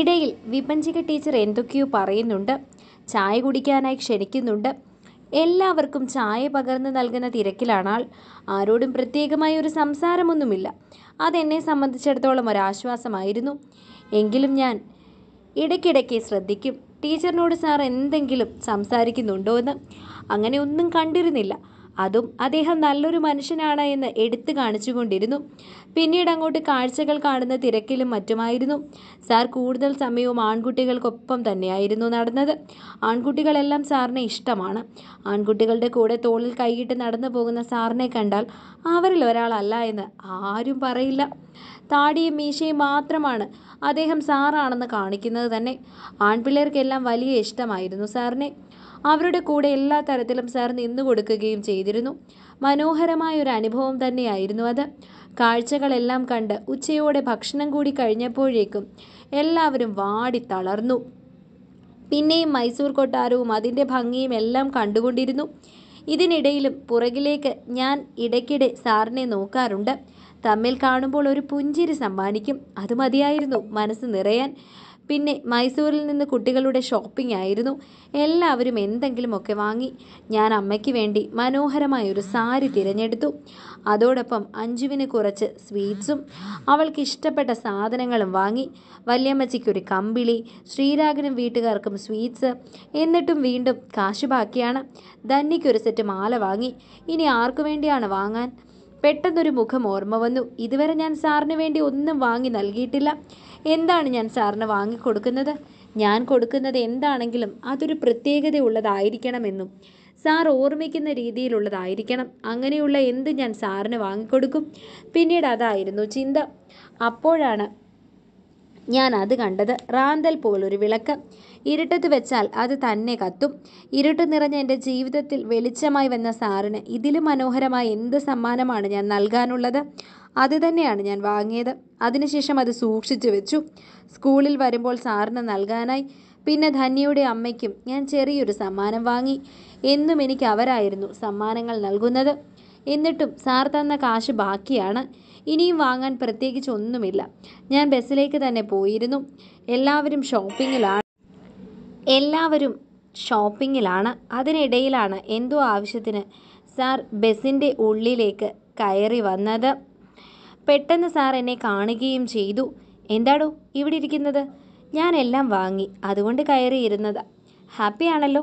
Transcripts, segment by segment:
ഇടയിൽ വിപഞ്ചിക ടീച്ചർ എന്തൊക്കെയോ പറയുന്നുണ്ട് ചായ കുടിക്കാനായി ക്ഷണിക്കുന്നുണ്ട് എല്ലാവർക്കും ചായ പകർന്നു നൽകുന്ന തിരക്കിലാണാൾ ആരോടും പ്രത്യേകമായ ഒരു സംസാരമൊന്നുമില്ല അതെന്നെ സംബന്ധിച്ചിടത്തോളം ഒരാശ്വാസമായിരുന്നു എങ്കിലും ഞാൻ ഇടയ്ക്കിടയ്ക്ക് ശ്രദ്ധിക്കും ടീച്ചറിനോട് സാർ എന്തെങ്കിലും സംസാരിക്കുന്നുണ്ടോ എന്ന് അങ്ങനെ ഒന്നും കണ്ടിരുന്നില്ല അതും അദ്ദേഹം നല്ലൊരു മനുഷ്യനാണ് എന്ന് എടുത്തു കാണിച്ചുകൊണ്ടിരുന്നു പിന്നീട് അങ്ങോട്ട് കാഴ്ചകൾ കാണുന്ന തിരക്കിലും മറ്റുമായിരുന്നു സാർ കൂടുതൽ സമയവും ആൺകുട്ടികൾക്കൊപ്പം തന്നെയായിരുന്നു നടന്നത് ആൺകുട്ടികളെല്ലാം സാറിനെ ഇഷ്ടമാണ് ആൺകുട്ടികളുടെ കൂടെ തോളിൽ കൈയിട്ട് നടന്നു പോകുന്ന സാറിനെ കണ്ടാൽ അവരിൽ ഒരാളല്ല എന്ന് ആരും പറയില്ല താടിയും മീശയും മാത്രമാണ് അദ്ദേഹം സാറാണെന്ന് കാണിക്കുന്നത് തന്നെ ആൺപിള്ളേർക്കെല്ലാം വലിയ ഇഷ്ടമായിരുന്നു സാറിനെ അവരുടെ കൂടെ എല്ലാ തരത്തിലും സാർ നിന്നു കൊടുക്കുകയും ചെയ്തിരുന്നു മനോഹരമായ ഒരു അനുഭവം തന്നെയായിരുന്നു അത് കാഴ്ചകളെല്ലാം കണ്ട് ഉച്ചയോടെ ഭക്ഷണം കൂടി കഴിഞ്ഞപ്പോഴേക്കും എല്ലാവരും വാടി തളർന്നു പിന്നെയും മൈസൂർ കൊട്ടാരവും അതിൻ്റെ ഭംഗിയും എല്ലാം കണ്ടുകൊണ്ടിരുന്നു ഇതിനിടയിലും പുറകിലേക്ക് ഞാൻ ഇടയ്ക്കിടെ സാറിനെ നോക്കാറുണ്ട് തമ്മിൽ കാണുമ്പോൾ ഒരു പുഞ്ചിരി സമ്മാനിക്കും അത് മതിയായിരുന്നു മനസ്സ് നിറയാൻ പിന്നെ മൈസൂരിൽ നിന്ന് കുട്ടികളുടെ ഷോപ്പിംഗ് ആയിരുന്നു എല്ലാവരും എന്തെങ്കിലുമൊക്കെ വാങ്ങി ഞാൻ അമ്മയ്ക്ക് വേണ്ടി മനോഹരമായൊരു സാരി തിരഞ്ഞെടുത്തു അതോടൊപ്പം അഞ്ജുവിന് കുറച്ച് സ്വീറ്റ്സും അവൾക്ക് ഇഷ്ടപ്പെട്ട സാധനങ്ങളും വാങ്ങി വല്യമ്മച്ചിക്കൊരു കമ്പിളി ശ്രീരാഗനും വീട്ടുകാർക്കും സ്വീറ്റ്സ് എന്നിട്ടും വീണ്ടും കാശ് ബാക്കിയാണ് ധന്യയ്ക്കൊരു സെറ്റ് മാല വാങ്ങി ഇനി ആർക്കു വേണ്ടിയാണ് വാങ്ങാൻ പെട്ടെന്നൊരു മുഖം ഓർമ്മ വന്നു ഇതുവരെ ഞാൻ സാറിന് വേണ്ടി ഒന്നും വാങ്ങി നൽകിയിട്ടില്ല എന്താണ് ഞാൻ സാറിന് വാങ്ങിക്കൊടുക്കുന്നത് ഞാൻ കൊടുക്കുന്നത് എന്താണെങ്കിലും അതൊരു പ്രത്യേകതയുള്ളതായിരിക്കണമെന്നും സാർ ഓർമ്മിക്കുന്ന രീതിയിലുള്ളതായിരിക്കണം അങ്ങനെയുള്ള എന്ത് ഞാൻ സാറിന് വാങ്ങിക്കൊടുക്കും പിന്നീട് അതായിരുന്നു ചിന്ത അപ്പോഴാണ് ഞാൻ അത് കണ്ടത് റാന്തൽ പോലൊരു വിളക്ക് ഇരുട്ടത്ത് വെച്ചാൽ അത് തന്നെ കത്തും ഇരുട്ട് നിറഞ്ഞ എൻ്റെ ജീവിതത്തിൽ വെളിച്ചമായി വന്ന സാറിന് ഇതിലും മനോഹരമായ എന്ത് സമ്മാനമാണ് ഞാൻ നൽകാനുള്ളത് അത് തന്നെയാണ് ഞാൻ വാങ്ങിയത് അതിനുശേഷം അത് സൂക്ഷിച്ചു വെച്ചു സ്കൂളിൽ വരുമ്പോൾ സാറിന് നൽകാനായി പിന്നെ ധന്യയുടെ അമ്മയ്ക്കും ഞാൻ ചെറിയൊരു സമ്മാനം വാങ്ങി എന്നും എനിക്ക് അവരായിരുന്നു സമ്മാനങ്ങൾ നൽകുന്നത് എന്നിട്ടും സാർ തന്ന കാശ് ബാക്കിയാണ് ഇനിയും വാങ്ങാൻ പ്രത്യേകിച്ച് ഒന്നുമില്ല ഞാൻ ബസ്സിലേക്ക് തന്നെ പോയിരുന്നു എല്ലാവരും ഷോപ്പിങ്ങിലാണ് എല്ലാവരും ഷോപ്പിങ്ങിലാണ് അതിനിടയിലാണ് എന്തോ ആവശ്യത്തിന് സാർ ബസ്സിൻ്റെ ഉള്ളിലേക്ക് കയറി വന്നത് പെട്ടെന്ന് സാർ എന്നെ കാണുകയും ചെയ്തു എന്താടോ ഇവിടെ ഇരിക്കുന്നത് ഞാനെല്ലാം വാങ്ങി അതുകൊണ്ട് കയറിയിരുന്നതാ ഹാപ്പിയാണല്ലോ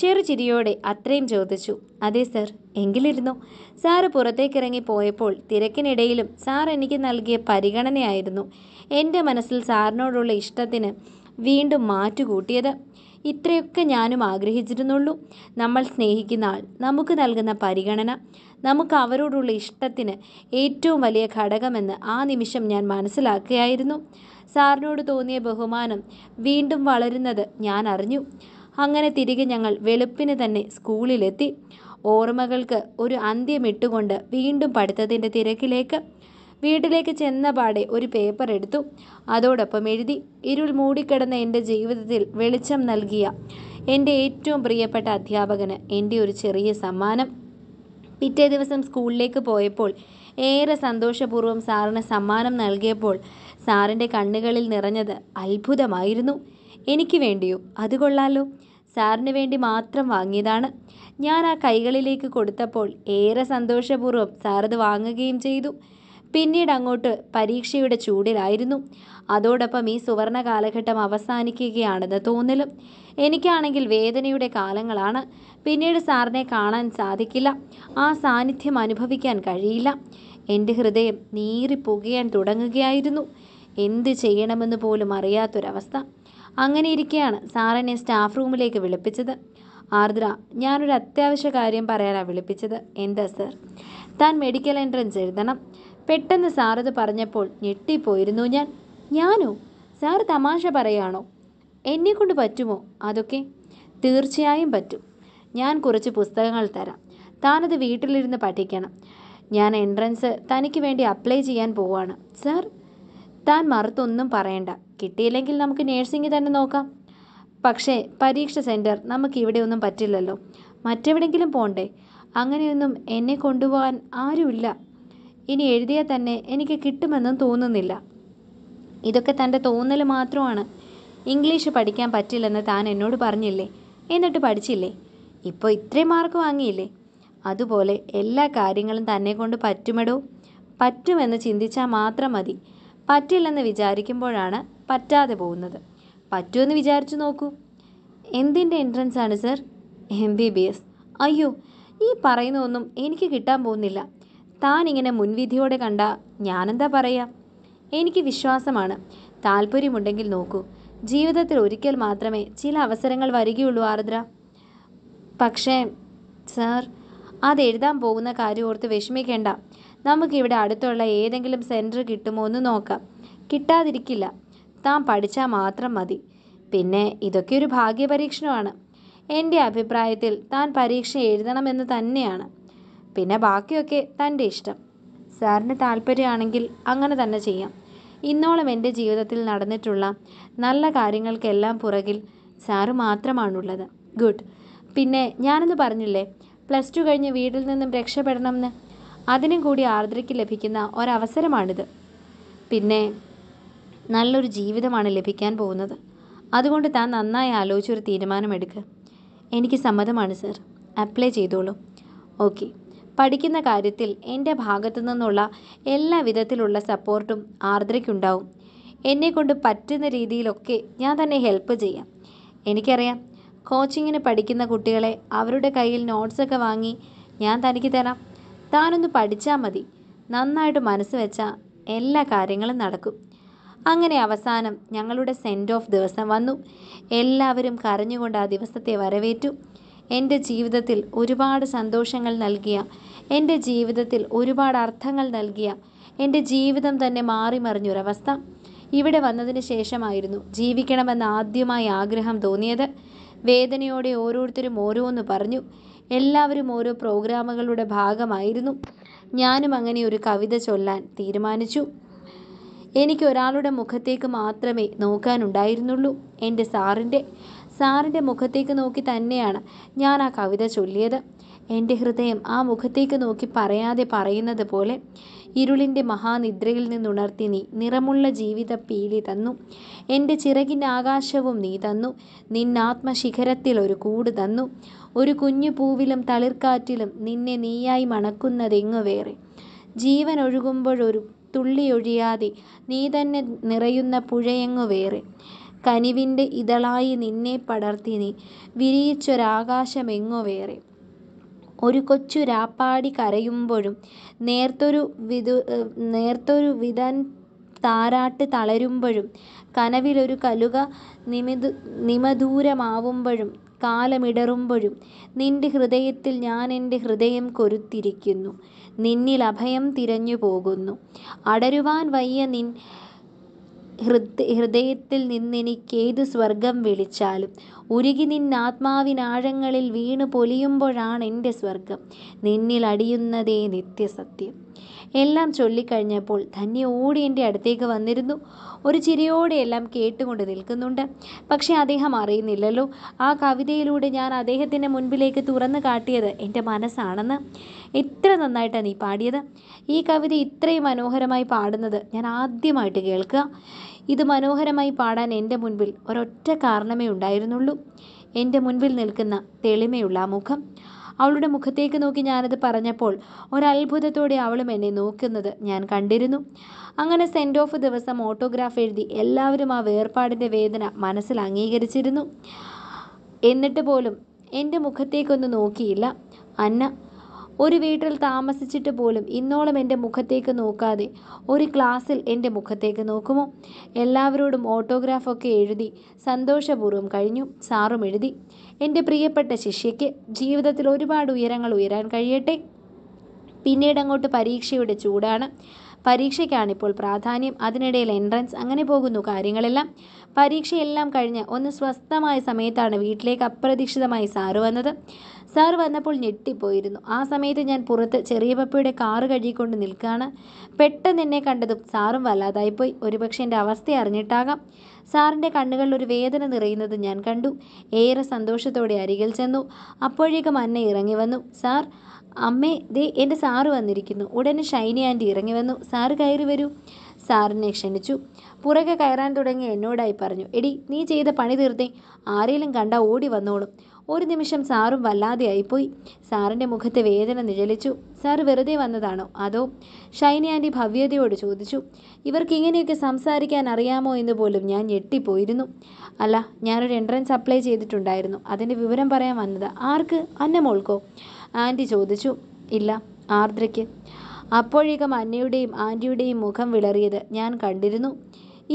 ചെറുചിരിയോടെ അത്രയും ചോദിച്ചു അതെ സർ എങ്കിലിരുന്നു സാറ് പുറത്തേക്കിറങ്ങി പോയപ്പോൾ തിരക്കിനിടയിലും സാർ എനിക്ക് നൽകിയ പരിഗണനയായിരുന്നു എൻ്റെ മനസ്സിൽ സാറിനോടുള്ള ഇഷ്ടത്തിന് വീണ്ടും മാറ്റുകൂട്ടിയത് ഇത്രയൊക്കെ ഞാനും ആഗ്രഹിച്ചിരുന്നുള്ളൂ നമ്മൾ സ്നേഹിക്കുന്ന ആൾ നമുക്ക് നൽകുന്ന പരിഗണന നമുക്ക് അവരോടുള്ള ഇഷ്ടത്തിന് ഏറ്റവും വലിയ ഘടകമെന്ന് ആ നിമിഷം ഞാൻ മനസ്സിലാക്കുകയായിരുന്നു സാറിനോട് തോന്നിയ ബഹുമാനം വീണ്ടും വളരുന്നത് ഞാൻ അറിഞ്ഞു അങ്ങനെ തിരികെ ഞങ്ങൾ വെളുപ്പിന് തന്നെ സ്കൂളിലെത്തി ഓർമ്മകൾക്ക് ഒരു അന്ത്യമിട്ടുകൊണ്ട് വീണ്ടും പഠിത്തത്തിൻ്റെ തിരക്കിലേക്ക് വീട്ടിലേക്ക് ചെന്ന പാടെ ഒരു പേപ്പർ എടുത്തു അതോടൊപ്പം എഴുതി ഇരുൾ മൂടിക്കിടന്ന എൻ്റെ ജീവിതത്തിൽ വെളിച്ചം നൽകിയ എൻ്റെ ഏറ്റവും പ്രിയപ്പെട്ട അധ്യാപകന് എൻ്റെ ഒരു ചെറിയ സമ്മാനം പിറ്റേ ദിവസം സ്കൂളിലേക്ക് പോയപ്പോൾ ഏറെ സന്തോഷപൂർവ്വം സാറിന് സമ്മാനം നൽകിയപ്പോൾ സാറിൻ്റെ കണ്ണുകളിൽ നിറഞ്ഞത് അത്ഭുതമായിരുന്നു എനിക്ക് വേണ്ടിയോ അത് കൊള്ളാലോ സാറിന് വേണ്ടി മാത്രം വാങ്ങിയതാണ് ഞാൻ ആ കൈകളിലേക്ക് കൊടുത്തപ്പോൾ ഏറെ സന്തോഷപൂർവ്വം സാറത് വാങ്ങുകയും ചെയ്തു പിന്നീട് അങ്ങോട്ട് പരീക്ഷയുടെ ചൂടിലായിരുന്നു അതോടൊപ്പം ഈ സുവർണ കാലഘട്ടം അവസാനിക്കുകയാണെന്ന് തോന്നലും എനിക്കാണെങ്കിൽ വേദനയുടെ കാലങ്ങളാണ് പിന്നീട് സാറിനെ കാണാൻ സാധിക്കില്ല ആ സാന്നിധ്യം അനുഭവിക്കാൻ കഴിയില്ല എൻ്റെ ഹൃദയം നീറിപ്പുകയാൻ തുടങ്ങുകയായിരുന്നു എന്ത് ചെയ്യണമെന്ന് പോലും അറിയാത്തൊരവസ്ഥ അങ്ങനെ ഇരിക്കെയാണ് സാറെന്നെ സ്റ്റാഫ് റൂമിലേക്ക് വിളിപ്പിച്ചത് ആർദ്ര ഞാനൊരു അത്യാവശ്യ കാര്യം പറയാനാണ് വിളിപ്പിച്ചത് എന്താ സർ താൻ മെഡിക്കൽ എൻട്രൻസ് എഴുതണം പെട്ടെന്ന് സാറത് പറഞ്ഞപ്പോൾ ഞെട്ടിപ്പോയിരുന്നു ഞാൻ ഞാനോ സാർ തമാശ പറയാണോ എന്നെക്കൊണ്ട് പറ്റുമോ അതൊക്കെ തീർച്ചയായും പറ്റും ഞാൻ കുറച്ച് പുസ്തകങ്ങൾ തരാം താനത് വീട്ടിലിരുന്ന് പഠിക്കണം ഞാൻ എൻട്രൻസ് തനിക്ക് വേണ്ടി അപ്ലൈ ചെയ്യാൻ പോവാണ് സാർ താൻ മറുത്തൊന്നും പറയണ്ട കിട്ടിയില്ലെങ്കിൽ നമുക്ക് നേഴ്സിംഗ് തന്നെ നോക്കാം പക്ഷേ പരീക്ഷ സെൻറ്റർ നമുക്കിവിടെ ഒന്നും പറ്റില്ലല്ലോ മറ്റെവിടെങ്കിലും പോണ്ടേ അങ്ങനെയൊന്നും എന്നെ കൊണ്ടുപോകാൻ ആരുമില്ല ഇനി എഴുതിയാൽ തന്നെ എനിക്ക് കിട്ടുമെന്നും തോന്നുന്നില്ല ഇതൊക്കെ തൻ്റെ തോന്നൽ മാത്രമാണ് ഇംഗ്ലീഷ് പഠിക്കാൻ പറ്റില്ലെന്ന് താൻ എന്നോട് പറഞ്ഞില്ലേ എന്നിട്ട് പഠിച്ചില്ലേ ഇപ്പോൾ ഇത്രയും മാർക്ക് വാങ്ങിയില്ലേ അതുപോലെ എല്ലാ കാര്യങ്ങളും തന്നെ കൊണ്ട് പറ്റുമെടോ പറ്റുമെന്ന് ചിന്തിച്ചാൽ മാത്രം മതി പറ്റില്ലെന്ന് വിചാരിക്കുമ്പോഴാണ് പറ്റാതെ പോകുന്നത് പറ്റുമെന്ന് വിചാരിച്ചു നോക്കൂ എന്തിൻ്റെ എൻട്രൻസ് ആണ് sir M B B S അയ്യോ ഈ ഒന്നും എനിക്ക് കിട്ടാൻ പോകുന്നില്ല താൻ ഇങ്ങനെ മുൻവിധിയോടെ കണ്ട ഞാനെന്താ പറയാ എനിക്ക് വിശ്വാസമാണ് താല്പര്യമുണ്ടെങ്കിൽ നോക്കൂ ജീവിതത്തിൽ ഒരിക്കൽ മാത്രമേ ചില അവസരങ്ങൾ വരികയുള്ളൂ ആർദ്ര പക്ഷേ സാർ എഴുതാൻ പോകുന്ന കാര്യം ഓർത്ത് വിഷമിക്കേണ്ട നമുക്കിവിടെ അടുത്തുള്ള ഏതെങ്കിലും സെൻറ്റർ കിട്ടുമോ എന്ന് നോക്കാം കിട്ടാതിരിക്കില്ല താൻ പഠിച്ചാൽ മാത്രം മതി പിന്നെ ഇതൊക്കെ ഒരു ഭാഗ്യപരീക്ഷണമാണ് എൻ്റെ അഭിപ്രായത്തിൽ താൻ പരീക്ഷ എഴുതണമെന്ന് തന്നെയാണ് പിന്നെ ബാക്കിയൊക്കെ തൻ്റെ ഇഷ്ടം സാറിന് താല്പര്യമാണെങ്കിൽ അങ്ങനെ തന്നെ ചെയ്യാം ഇന്നോളം എൻ്റെ ജീവിതത്തിൽ നടന്നിട്ടുള്ള നല്ല കാര്യങ്ങൾക്കെല്ലാം പുറകിൽ സാറ് മാത്രമാണുള്ളത് ഗുഡ് പിന്നെ ഞാനൊന്ന് പറഞ്ഞില്ലേ പ്ലസ് ടു കഴിഞ്ഞ് വീട്ടിൽ നിന്നും രക്ഷപ്പെടണമെന്ന് അതിനും കൂടി ആർദ്രയ്ക്ക് ലഭിക്കുന്ന ഒരവസരമാണിത് പിന്നെ നല്ലൊരു ജീവിതമാണ് ലഭിക്കാൻ പോകുന്നത് അതുകൊണ്ട് താൻ നന്നായി ആലോചിച്ചൊരു തീരുമാനമെടുക്കുക എനിക്ക് സമ്മതമാണ് സർ അപ്ലൈ ചെയ്തോളൂ ഓക്കെ പഠിക്കുന്ന കാര്യത്തിൽ എൻ്റെ ഭാഗത്തു നിന്നുള്ള എല്ലാ വിധത്തിലുള്ള സപ്പോർട്ടും ആർദ്രയ്ക്കുണ്ടാവും എന്നെക്കൊണ്ട് പറ്റുന്ന രീതിയിലൊക്കെ ഞാൻ തന്നെ ഹെൽപ്പ് ചെയ്യാം എനിക്കറിയാം കോച്ചിങ്ങിന് പഠിക്കുന്ന കുട്ടികളെ അവരുടെ കയ്യിൽ നോട്ട്സൊക്കെ വാങ്ങി ഞാൻ തനിക്ക് തരാം താനൊന്ന് പഠിച്ചാൽ മതി നന്നായിട്ട് മനസ്സ് വെച്ചാൽ എല്ലാ കാര്യങ്ങളും നടക്കും അങ്ങനെ അവസാനം ഞങ്ങളുടെ സെൻഡ് ഓഫ് ദിവസം വന്നു എല്ലാവരും കരഞ്ഞുകൊണ്ട് ആ ദിവസത്തെ വരവേറ്റു എൻ്റെ ജീവിതത്തിൽ ഒരുപാട് സന്തോഷങ്ങൾ നൽകിയ എൻ്റെ ജീവിതത്തിൽ ഒരുപാട് അർത്ഥങ്ങൾ നൽകിയ എൻ്റെ ജീവിതം തന്നെ മാറിമറിഞ്ഞൊരവസ്ഥ ഇവിടെ വന്നതിന് ശേഷമായിരുന്നു ജീവിക്കണമെന്ന് ആദ്യമായി ആഗ്രഹം തോന്നിയത് വേദനയോടെ ഓരോരുത്തരും ഓരോന്ന് പറഞ്ഞു എല്ലാവരും ഓരോ പ്രോഗ്രാമുകളുടെ ഭാഗമായിരുന്നു ഞാനും അങ്ങനെ ഒരു കവിത ചൊല്ലാൻ തീരുമാനിച്ചു എനിക്ക് ഒരാളുടെ മുഖത്തേക്ക് മാത്രമേ നോക്കാനുണ്ടായിരുന്നുള്ളൂ എൻ്റെ സാറിൻ്റെ സാറിൻ്റെ മുഖത്തേക്ക് നോക്കി തന്നെയാണ് ഞാൻ ആ കവിത ചൊല്ലിയത് എൻ്റെ ഹൃദയം ആ മുഖത്തേക്ക് നോക്കി പറയാതെ പറയുന്നത് പോലെ ഇരുളിൻ്റെ മഹാനിദ്രയിൽ നിന്നുണർത്തി നീ നിറമുള്ള ജീവിത പീലി തന്നു എൻ്റെ ചിറകിൻ്റെ ആകാശവും നീ തന്നു നിന്നാത്മശിഖരത്തിൽ ഒരു കൂട് തന്നു ഒരു കുഞ്ഞു പൂവിലും തളിർക്കാറ്റിലും നിന്നെ നീയായി മണക്കുന്നതെങ്ങു വേറെ ജീവൻ ഒഴുകുമ്പോഴൊരു തുള്ളിയൊഴിയാതെ നീ തന്നെ നിറയുന്ന പുഴയെങ്ങു വേറെ കനിവിൻ്റെ ഇതളായി നിന്നെ പടർത്തി നീ വിരിയിച്ചൊരാകാശമെങ്ങു വേറെ. ഒരു കൊച്ചു രാപ്പാടി കരയുമ്പോഴും നേർത്തൊരു നേർത്തൊരു താരാട്ട് തളരുമ്പോഴും കനവിലൊരു കലുക നിമദൂരമാവുമ്പോഴും കാലമിടറുമ്പോഴും നിന്റെ ഹൃദയത്തിൽ ഞാൻ എൻ്റെ ഹൃദയം കൊരുത്തിരിക്കുന്നു. നിന്നിലഭയം തിരഞ്ഞു പോകുന്നു. അടരുവാൻ വയ്യ നിൻ ഹൃദയത്തിൽ നിന്നെനിക്കേതു സ്വർഗം വിളിച്ചാലും. ഉരുകി ആത്മാവിനാഴങ്ങളിൽ വീണു എൻ്റെ സ്വർഗം. നിന്നിൽ അടിയുന്നതേ നിത്യസത്യം. എല്ലാം ചൊല്ലിക്കഴിഞ്ഞപ്പോൾ ധന്യ ഓടി എൻ്റെ അടുത്തേക്ക് വന്നിരുന്നു. ഒരു ചിരിയോടെ എല്ലാം കേട്ടുകൊണ്ട് നിൽക്കുന്നുണ്ട്. പക്ഷേ അദ്ദേഹം അറിയുന്നില്ലല്ലോ ആ കവിതയിലൂടെ ഞാൻ അദ്ദേഹത്തിൻ്റെ മുൻപിലേക്ക് തുറന്നു കാട്ടിയത് എൻ്റെ മനസ്സാണെന്ന്. എത്ര നന്നായിട്ടാണ് നീ പാടിയത്. ഈ കവിത ഇത്രയും മനോഹരമായി പാടുന്നത് ഞാൻ ആദ്യമായിട്ട് കേൾക്കുക ഇത് മനോഹരമായി പാടാൻ എൻ്റെ മുൻപിൽ ഒരൊറ്റ കാരണമേ ഉണ്ടായിരുന്നുള്ളൂ എൻ്റെ മുൻപിൽ നിൽക്കുന്ന തെളിമയുള്ള ആ മുഖം അവളുടെ മുഖത്തേക്ക് നോക്കി ഞാനത് പറഞ്ഞപ്പോൾ ഒരത്ഭുതത്തോടെ അവളും എന്നെ നോക്കുന്നത് ഞാൻ കണ്ടിരുന്നു അങ്ങനെ സെൻഡ് ഓഫ് ദിവസം ഓട്ടോഗ്രാഫ് എഴുതി എല്ലാവരും ആ വേർപാടിൻ്റെ വേദന മനസ്സിൽ അംഗീകരിച്ചിരുന്നു എന്നിട്ട് പോലും എൻ്റെ മുഖത്തേക്കൊന്ന് നോക്കിയില്ല അന്ന ഒരു വീട്ടിൽ താമസിച്ചിട്ട് പോലും ഇന്നോളം എൻ്റെ മുഖത്തേക്ക് നോക്കാതെ ഒരു ക്ലാസ്സിൽ എൻ്റെ മുഖത്തേക്ക് നോക്കുമോ എല്ലാവരോടും ഓട്ടോഗ്രാഫൊക്കെ എഴുതി സന്തോഷപൂർവ്വം കഴിഞ്ഞു സാറും എഴുതി എൻ്റെ പ്രിയപ്പെട്ട ശിഷ്യയ്ക്ക് ജീവിതത്തിൽ ഒരുപാട് ഉയരങ്ങൾ ഉയരാൻ കഴിയട്ടെ പിന്നീട് അങ്ങോട്ട് പരീക്ഷയുടെ ചൂടാണ് പരീക്ഷയ്ക്കാണ് ഇപ്പോൾ പ്രാധാന്യം അതിനിടയിൽ എൻട്രൻസ് അങ്ങനെ പോകുന്നു കാര്യങ്ങളെല്ലാം പരീക്ഷയെല്ലാം കഴിഞ്ഞ് ഒന്ന് സ്വസ്ഥമായ സമയത്താണ് വീട്ടിലേക്ക് അപ്രതീക്ഷിതമായി സാറ് വന്നത് സാർ വന്നപ്പോൾ ഞെട്ടിപ്പോയിരുന്നു ആ സമയത്ത് ഞാൻ പുറത്ത് ചെറിയ പപ്പയുടെ കാറ് കഴുകിക്കൊണ്ട് നിൽക്കുകയാണ് പെട്ടെന്ന് എന്നെ കണ്ടതും സാറും വല്ലാതായിപ്പോയി ഒരുപക്ഷെ എൻ്റെ അവസ്ഥ അറിഞ്ഞിട്ടാകാം സാറിൻ്റെ കണ്ണുകളിൽ ഒരു വേദന നിറയുന്നത് ഞാൻ കണ്ടു ഏറെ സന്തോഷത്തോടെ അരികിൽ ചെന്നു അപ്പോഴേക്കും അന്നെ ഇറങ്ങി വന്നു സാർ അമ്മേ ദേ എൻ്റെ സാറ് വന്നിരിക്കുന്നു ഉടനെ ഷൈനി ആൻറ്റി ഇറങ്ങി വന്നു സാറ് കയറി വരൂ സാറിനെ ക്ഷണിച്ചു പുറകെ കയറാൻ തുടങ്ങി എന്നോടായി പറഞ്ഞു എടി നീ ചെയ്ത പണി തീർത്തേ ആരെയും കണ്ട ഓടി വന്നോളും ഒരു നിമിഷം സാറും വല്ലാതെ ആയിപ്പോയി സാറിൻ്റെ മുഖത്തെ വേദന നിഴലിച്ചു സാർ വെറുതെ വന്നതാണോ അതോ ഷൈനി ആൻറ്റി ഭവ്യതയോട് ചോദിച്ചു ഇവർക്ക് ഇങ്ങനെയൊക്കെ സംസാരിക്കാൻ അറിയാമോ എന്ന് പോലും ഞാൻ ഞെട്ടിപ്പോയിരുന്നു അല്ല ഞാനൊരു എൻട്രൻസ് അപ്ലൈ ചെയ്തിട്ടുണ്ടായിരുന്നു അതിൻ്റെ വിവരം പറയാൻ വന്നത് ആർക്ക് അന്നമോൾക്കോ ആൻറ്റി ചോദിച്ചു ഇല്ല ആർദ്രയ്ക്ക് അപ്പോഴേക്കും അന്നയുടെയും ആൻറ്റിയുടെയും മുഖം വിളറിയത് ഞാൻ കണ്ടിരുന്നു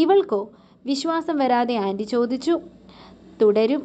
ഇവൾക്കോ വിശ്വാസം വരാതെ ആൻറ്റി ചോദിച്ചു തുടരും